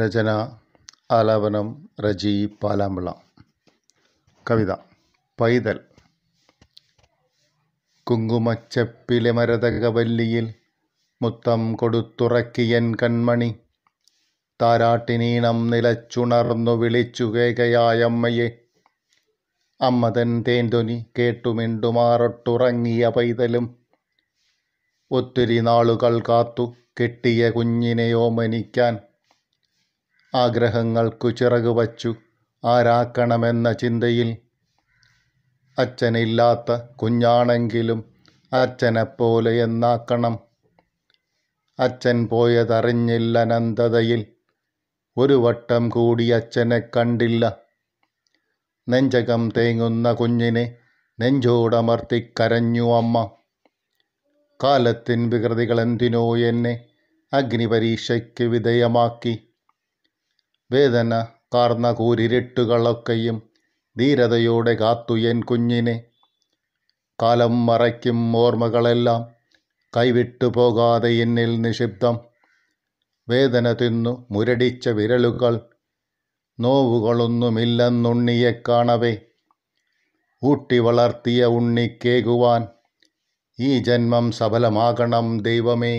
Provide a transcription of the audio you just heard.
രചന ആലാപനം റജി പാലാമ്പിള കവിത പൈതൽ കുങ്കുമച്ചപ്പിലെ മരതകവല്ലിയിൽ മുത്തം കൊടുത്തുറക്കിയൻ കൺമണി താരാട്ടിനീണം നിലച്ചുണർന്നു വിളിച്ചു കേകയായമ്മയെ അമ്മതൻ തേന്തൊനി കേട്ടുമിണ്ടുമാറൊട്ടുറങ്ങിയ പൈതലും ഒത്തിരി നാളുകൾ കാത്തു കെട്ടിയ കുഞ്ഞിനെയോ മനിക്കാൻ ആഗ്രഹങ്ങൾക്കു വച്ചു ആരാക്കണമെന്ന ചിന്തയിൽ അച്ഛനില്ലാത്ത കുഞ്ഞാണെങ്കിലും അച്ഛനെപ്പോലെ എന്നാക്കണം അച്ഛൻ പോയതറിഞ്ഞില്ല അനന്തതയിൽ ഒരു വട്ടം കൂടി അച്ഛനെ കണ്ടില്ല നെഞ്ചകം തേങ്ങുന്ന കുഞ്ഞിനെ നെഞ്ചോടമർത്തിക്കരഞ്ഞു അമ്മ കാലത്തിൻ വികൃതികളെന്തിനോ എന്നെ അഗ്നിപരീക്ഷയ്ക്ക് വിധേയമാക്കി വേദന കാർന്ന കൂരിരുട്ടുകളൊക്കെയും ധീരതയോടെ കാത്തുയൻ കുഞ്ഞിനെ കാലം മറയ്ക്കും ഓർമ്മകളെല്ലാം കൈവിട്ടു പോകാതെ എന്നിൽ നിഷിബ്ദം വേദന തിന്നു മുരടിച്ച വിരലുകൾ നോവുകളൊന്നുമില്ലെന്നുണ്ണിയെ കാണവേ ഊട്ടി വളർത്തിയ ഉണ്ണിക്കേകുവാൻ ഈ ജന്മം സഫലമാകണം ദൈവമേ